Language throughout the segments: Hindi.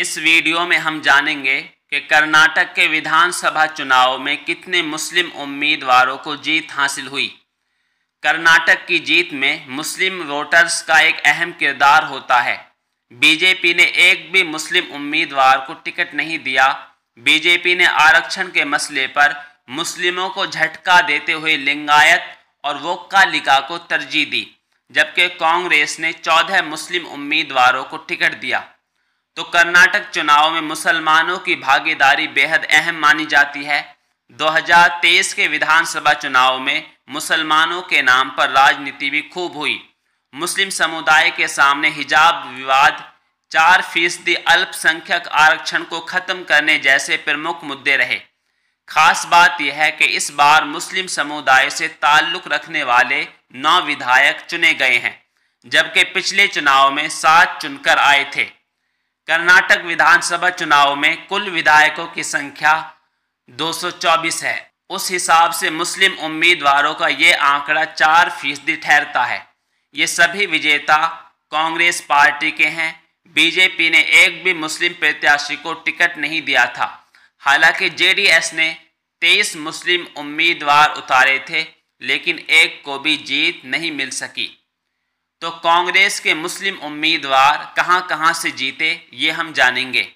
इस वीडियो में हम जानेंगे कि कर्नाटक के विधानसभा चुनाव में कितने मुस्लिम उम्मीदवारों को जीत हासिल हुई कर्नाटक की जीत में मुस्लिम वोटर्स का एक अहम किरदार होता है बीजेपी ने एक भी मुस्लिम उम्मीदवार को टिकट नहीं दिया बीजेपी ने आरक्षण के मसले पर मुस्लिमों को झटका देते हुए लिंगायत और वोक्कालिका को तरजीह दी जबकि कांग्रेस ने चौदह मुस्लिम उम्मीदवारों को टिकट दिया तो कर्नाटक चुनाव में मुसलमानों की भागीदारी बेहद अहम मानी जाती है 2023 के विधानसभा चुनाव में मुसलमानों के नाम पर राजनीति भी खूब हुई मुस्लिम समुदाय के सामने हिजाब विवाद चार फीसदी अल्पसंख्यक आरक्षण को ख़त्म करने जैसे प्रमुख मुद्दे रहे खास बात यह है कि इस बार मुस्लिम समुदाय से ताल्लुक़ रखने वाले नौ विधायक चुने गए हैं जबकि पिछले चुनाव में सात चुनकर आए थे कर्नाटक विधानसभा चुनाव में कुल विधायकों की संख्या 224 है उस हिसाब से मुस्लिम उम्मीदवारों का ये आंकड़ा चार फीसदी ठहरता है ये सभी विजेता कांग्रेस पार्टी के हैं बीजेपी ने एक भी मुस्लिम प्रत्याशी को टिकट नहीं दिया था हालांकि जेडीएस ने 23 मुस्लिम उम्मीदवार उतारे थे लेकिन एक को भी जीत नहीं मिल सकी तो कांग्रेस के मुस्लिम उम्मीदवार कहां कहां से जीते ये हम जानेंगे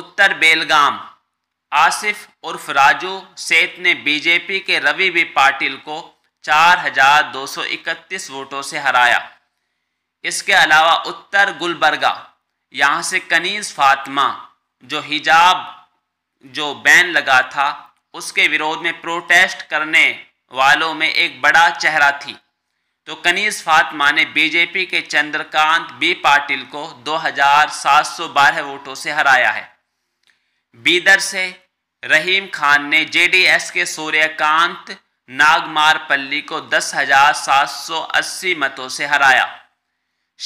उत्तर बेलगाम आसिफ उर्फ राजू सेठ ने बीजेपी के रवि बी पाटिल को 4,231 वोटों से हराया इसके अलावा उत्तर गुलबर्गा यहाँ से कनीज फातिमा जो हिजाब जो बैन लगा था उसके विरोध में प्रोटेस्ट करने वालों में एक बड़ा चेहरा थी तो कनीज फातमा ने बीजेपी के चंद्रकांत बी पाटिल को 2,712 वोटों से हराया है बीदर से रहीम खान ने जेडीएस के सूर्यकांत नागमारपल्ली को 10,780 मतों से हराया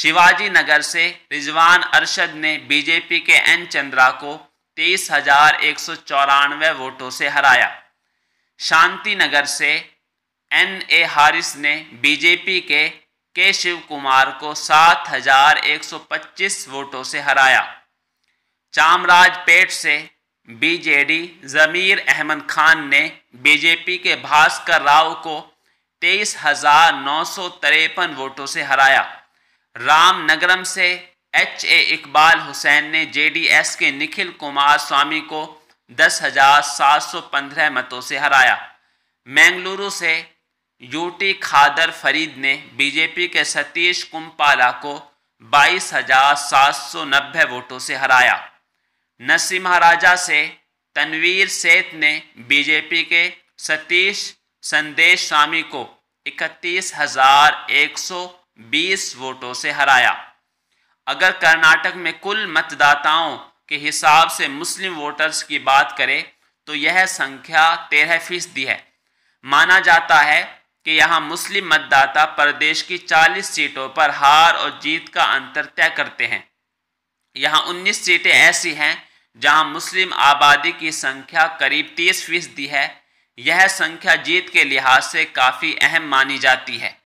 शिवाजी नगर से रिजवान अरशद ने बीजेपी के एन चंद्रा को तीस हजार एक सौ चौरानवे वोटों से हराया शांति नगर से एन ए हारिस ने बीजेपी के के शिव कुमार को 7,125 वोटों से हराया चामराजपेट से बीजेडी जमीर अहमद खान ने बीजेपी के भास्कर राव को तेईस हजार नौ सौ तिरपन वोटों से हराया रामनगरम से एच ए इकबाल हुसैन ने जेडीएस के निखिल कुमार स्वामी को दस हजार सात सौ पंद्रह मतों से हराया मैंगलुरु से यूटी खादर फरीद ने बीजेपी के सतीश कुम्पाला को बाईस हजार सात सौ नब्बे वोटों से हराया नसीम महाराजा से तनवीर सेठ ने बीजेपी के सतीश संदेश स्वामी को इकतीस हजार एक सौ बीस वोटों से हराया अगर कर्नाटक में कुल मतदाताओं के हिसाब से मुस्लिम वोटर्स की बात करें तो यह संख्या तेरह फीसदी है माना जाता है कि यहाँ मुस्लिम मतदाता प्रदेश की 40 सीटों पर हार और जीत का अंतर तय करते हैं यहाँ 19 सीटें ऐसी हैं जहाँ मुस्लिम आबादी की संख्या करीब 30 फीसदी है यह संख्या जीत के लिहाज से काफ़ी अहम मानी जाती है